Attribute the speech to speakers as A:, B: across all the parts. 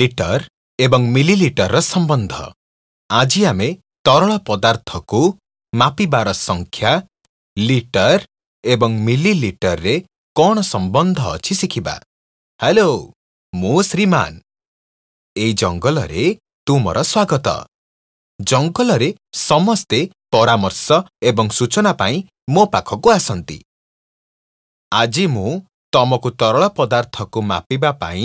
A: Litre ଏବଂ ମିଲିଲିଟରର ସମ୍ବନ୍ଧ ଆଜି ଆମେ ତରଳ ପଦାର୍ଥକୁ ମାପିବାର ସଂଖ୍ୟା ଲିଟର ଏବଂ ମିଲିଲିଟରରେ କ'ଣ ସମ୍ବନ୍ଧ ଅଛି ଶିଖିବା ହ୍ୟାଲୋ ମୁଁ ଶ୍ରୀମାନ ଏଇ ଜଙ୍ଗଲରେ ତୁମର ସ୍ୱାଗତ ଜଙ୍ଗଲରେ ସମସ୍ତେ ପରାମର୍ଶ ଏବଂ ସୂଚନା ପାଇଁ ମୋ ପାଖକୁ ଆସନ୍ତି ଆଜି ମୁଁ ତମକୁ ତରଳ ପଦାର୍ଥକୁ ମାପିବା ପାଇଁ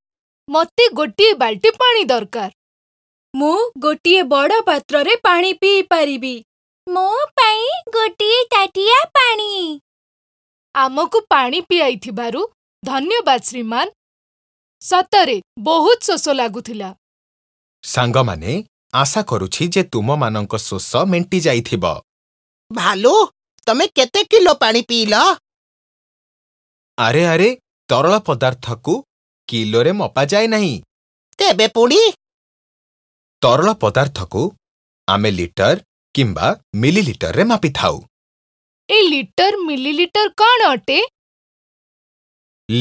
B: ମତେ ଗୋଟିଏ ବାଲ୍ଟି ପାଣି ଦରକାର ମୁଁ ଗୋଟିଏ ବଡ଼ ପାତ୍ରରେ ପାଣି ପିଇ ପାରିବି ମୋ ପାଇଁ ଗୋଟିଏ ତାଟିଆ ପାଣି ଆମକୁ ପାଣି ପିଆଇଥିବାରୁ ଧନ୍ୟବାଦ ଶ୍ରୀମାନ ସତରେ
C: ବହୁତ ଶୋଷ ଲାଗୁଥିଲା
A: ସାଙ୍ଗମାନେ ଆଶା କରୁଛି ଯେ ତୁମମାନଙ୍କ ଶୋଷ ମେଣ୍ଟି ଯାଇଥିବ
C: ଭାଲୁ ତମେ କେତେ କିଲୋ ପାଣି ପିଇଲ
A: ଆରେ ଆରେ ତରଳ ପଦାର୍ଥକୁ କିଲୋରେ ମପାଯାଏ ନାହିଁ ତେବେ ପୁଣି ତରଳ ପଦାର୍ଥକୁ ଆମେ ଲିଟର କିମ୍ବା ମିଲିଲିଟରରେ ମାପିଥାଉ
B: ଏ ଲିଟର ମିଲିଲିଟର କ'ଣ ଅଟେ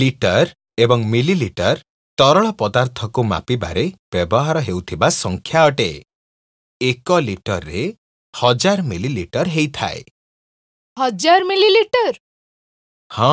A: ଲିଟର ଏବଂ ମିଲିଲିଟର ତରଳ ପଦାର୍ଥକୁ ମାପିବାରେ ବ୍ୟବହାର ହେଉଥିବା ସଂଖ୍ୟା ଅଟେ ଏକ ଲିଟରରେ ହଜାର ମିଲିଲିଟର ହେଇଥାଏ
C: ହଜାର ମିଲିଲିଟର
A: ହଁ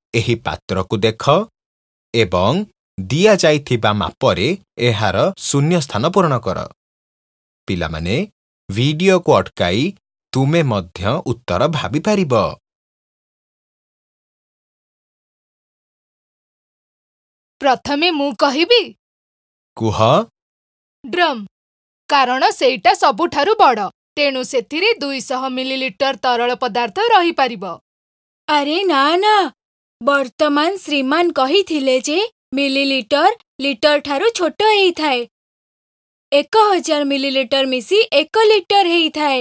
A: ଏହି ପାତ୍ରକୁ ଦେଖ ଏବଂ ଦିଆଯାଇଥିବା ମାପରେ ଏହାର ଶୂନ୍ୟସ୍ଥାନ ପୂରଣ କର ପିଲାମାନେ ଭିଡିଓକୁ ଅଟକାଇ ତୁମେ ମଧ୍ୟ ଉତ୍ତର ଭାବିପାରିବ
D: ପ୍ରଥମେ ମୁଁ କହିବି
A: କୁହ
B: ଡ୍ରମ୍ କାରଣ ସେଇଟା ସବୁଠାରୁ ବଡ଼ ତେଣୁ ସେଥିରେ ଦୁଇଶହ ମିଲିଲିଟର ତରଳ ପଦାର୍ଥ ରହିପାରିବ ଆରେ ନା ନା बर्तमान श्रीमान कही मिली लिटर ठार छोट एक हजार मिलीलिटर मिसी एक लिटर है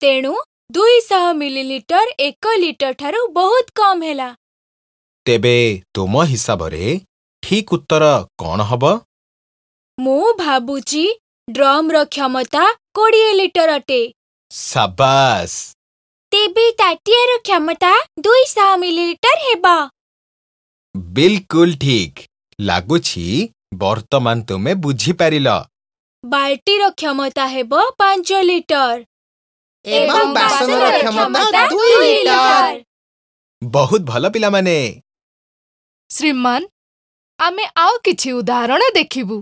B: तेणु दुईश मिलीलिटर एक लिटर ठार बहुत कम है
A: तेबे तुम हिसाब रे ठीक उत्तर कौन हम
B: मु भावुची ड्रम्र क्षमता कोड़े लिटर अटे
A: साबास
B: ତେବେ ତାଟିଆର କ୍ଷମତା ଦୁଇଶହ ମିଲିଲିଟର ହେବ
A: ବିଲକୁଲ ଠିକ୍ ଲାଗୁଛି ବର୍ତ୍ତମାନ ତୁମେ ବୁଝିପାରିଲ
B: ବାଲ୍ଟିର କ୍ଷମତା ହେବ ପାଞ୍ଚ ଲିଟର ଏବଂ ବାସନର କ୍ଷମତା ଦୁଇ ଲିଟର
A: ବହୁତ ଭଲ ପିଲାମାନେ
B: ଶ୍ରୀମାନ ଆମେ ଆଉ କିଛି ଉଦାହରଣ ଦେଖିବୁ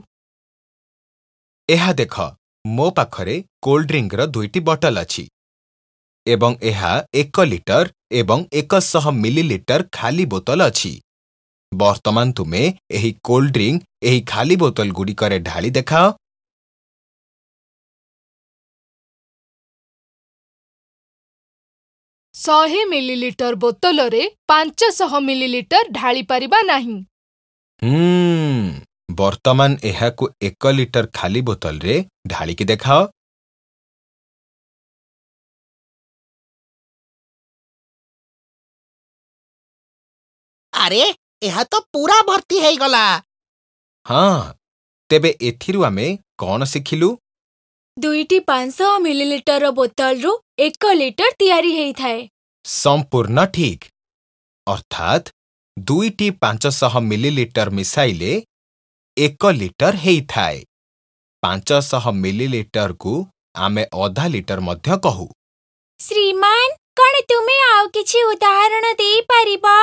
A: ଏହା ଦେଖ ମୋ ପାଖରେ କୋଲ୍ଡ ଡ୍ରିଙ୍କର ଦୁଇଟି ବଟଲ ଅଛି ଏବଂ ଏହା ଏକ ଲିଟର ଏବଂ ଏକଶହ ମିଲିଲିଟର ଖାଲି ବୋତଲ ଅଛି ବର୍ତ୍ତମାନ ତୁମେ ଏହି କୋଲ୍ଡଡ୍ରିଙ୍କ୍ ଏହି ଖାଲି ବୋତଲଗୁଡ଼ିକରେ ଢାଳି ଦେଖାଅ
B: ଶହେ ମିଲିଲିଟର ବୋତଲରେ ପାଞ୍ଚଶହ ମିଲିଲିଟର ଢାଳିପାରିବା ନାହିଁ
A: ବର୍ତ୍ତମାନ ଏହାକୁ ଏକ ଲିଟର ଖାଲି ବୋତଲରେ ଢାଳିକି ଦେଖାଅ
B: ଆରେ ଏହା ତ ପୁରା ଭର୍ତ୍ତି ହେଇଗଲା
A: ହଁ ତେବେ ଏଥିରୁ ଆମେ କ'ଣ ଶିଖିଲୁ
B: ଦୁଇଟି ପାଞ୍ଚଶହ ମିଲିଲିଟର ବୋତଲରୁ ଏକ ଲିଟର ତିଆରି ହେଇଥାଏ
A: ସମ୍ପୂର୍ଣ୍ଣ ଠିକ୍ ଅର୍ଥାତ୍ ଦୁଇଟି ପାଞ୍ଚଶହ ମିଲିଲିଟର ମିଶାଇଲେ ଏକ ଲିଟର ହେଇଥାଏ ପାଞ୍ଚଶହ ମିଲିଲିଟରକୁ ଆମେ ଅଧା ଲିଟର ମଧ୍ୟ କହୁ
B: ଶ୍ରୀମାନ କ'ଣ ତୁମେ ଆଉ କିଛି ଉଦାହରଣ ଦେଇପାରିବ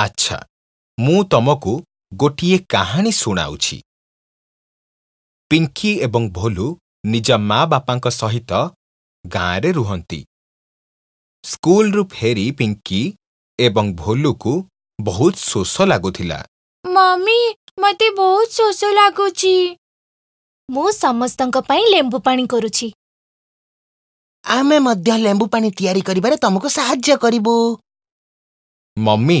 A: ଆଚ୍ଛା, ମୁଁ ତମକୁ ଗୋଟିଏ କାହାଣୀ ଶୁଣାଉଛି। ପିଙ୍କି ଏବଂ ଭୋଲୁ ନିଜ ମା'ବାପାଙ୍କ ସହିତ ଗାଁରେ ରୁହନ୍ତି। ସ୍କୁଲରୁ ଫେରି ପିଙ୍କି ଏବଂ ଭୋଲୁକୁ ବହୁତ ଶୋଷ ଲାଗୁଥିଲା।
B: ମମି, ମତେ
C: ବହୁତ ଶୋଷ ଲାଗୁଛି। ମୁଁ ସମସ୍ତଙ୍କ ପାଇଁ ଲେମ୍ବୁ ପାଣି କରୁଛି। ଆମେ ମଧ୍ୟ ଲେମ୍ବୁ ପାଣି ତିଆରି କରିବାରେ ତମକୁ ସାହାଯ୍ୟ କରିବୁ।
A: ମମି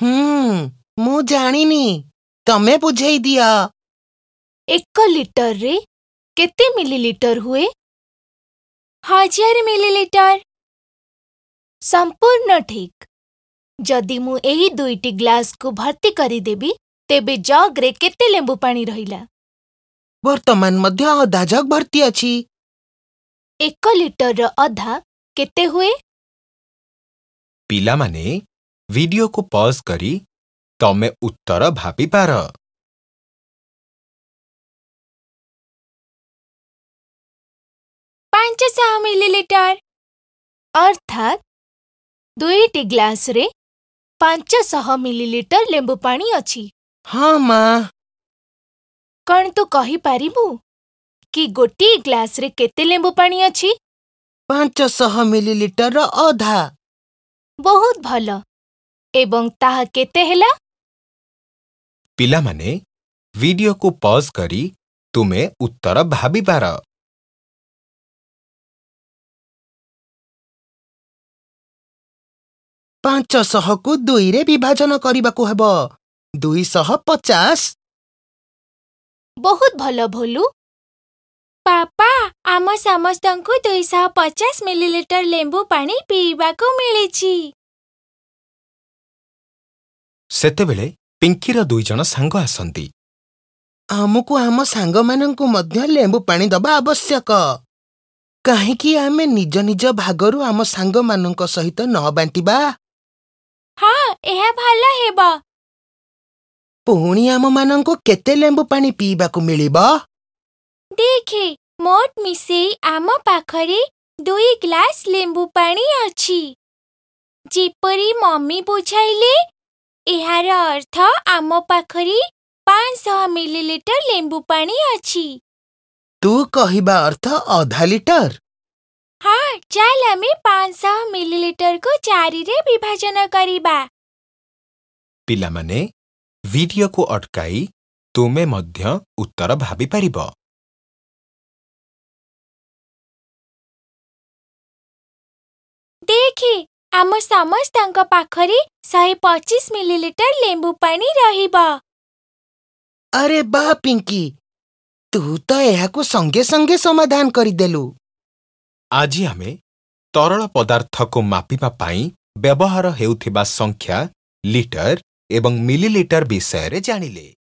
B: ହୁଁ ମୁଁ ଜାଣିନି ତମେ ବୁଝେଇ ଦିଅ ଏକ ଲିଟରରେ କେତେ ମିଲିଲିଟର ହୁଏ ହଜାର ମିଲିଲିଟର ସମ୍ପୂର୍ଣ୍ଣ ଠିକ୍ ଯଦି ମୁଁ ଏହି ଦୁଇଟି ଗ୍ଲାସକୁ ଭର୍ତ୍ତି କରିଦେବି ତେବେ ଜଗ୍ରେ କେତେ ଲେମ୍ବୁ ପାଣି ରହିଲା
C: ବର୍ତ୍ତମାନ ମଧ୍ୟ ଅଧା ଜଗ୍ ଭର୍ତ୍ତି ଅଛି ଏକ ଲିଟରର ଅଧା କେତେ ହୁଏ
A: ପିଲାମାନେ वीडियो को पॉज करी तमे उत्तर भापी पार
B: मिलीलीटर अर्थात दुईटी ग्लास रे पांचशह मिलीलीटर लेंबूपा हाँ मा कण तू कही पारू कि गोटी ग्लास रे केते लेंबूपा अच्छी पांचशह मिलीलीटर अधा बहुत भला एवं ताहा केते हला
A: पिला माने वीडियो को पॉज करी तुमे उत्तर भाबी पार
C: पांच सह को दुई रे विभाजन करबा को हबो दुई सह पचास बहुत भलो भोलू पापा
B: आमा समस्तन को 250 मिलीलीटर लेंबू पानी पीबा को मिलेची
A: ସେତେବେଳେ ପିଙ୍କିର ଦୁଇଜଣ ସାଙ୍ଗ ଆସନ୍ତି
C: ଆମକୁ ଆମ ସାଙ୍ଗମାନଙ୍କୁ ମଧ୍ୟ ଲେମ୍ବୁ ପାଣି ଦେବା ଆବଶ୍ୟକ କାହିଁକି ଆମେ ନିଜ ନିଜ ଭାଗରୁ ଆମ ସାଙ୍ଗମାନଙ୍କ ସହିତ ନ ବାଣ୍ଟିବା
B: ହଁ ଏହା ଭଲ ହେବ
C: ପୁଣି ଆମମାନଙ୍କୁ କେତେ ଲେମ୍ବୁ ପାଣି ପିଇବାକୁ ମିଳିବ
B: ଦେଖେ ମୋଟ ମିଶେଇ ଆମ ପାଖରେ ଦୁଇ ଗ୍ଲାସ ଲେମ୍ବୁ ପାଣି ଅଛି ଯେପରି ମମି ବୁଝାଇଲେ यार अर्थ आम पाखे पांच मिली लिटर लेंबू पा अच्छी
C: तू कह अर्थ
A: अधा लिटर
B: हाँ चल आम पांच मिली लिटर को चारे विभाजन करवा
A: पाने को अटकाई
D: तुमे उत्तर भाभी पार
B: देखे आम समस्त पाखरे शहे पचीस मिली लिटर लेंबू पानी रहिबा
C: अरे बा पिंकी तू तो यहाँ संगे संगे समाधान करी देलु
A: आज आम तरल पदार्थ को मापिबा पाई व्यवहार हेउथिबा संख्या लिटर एवं मिलीलिटर विषय रे जानिले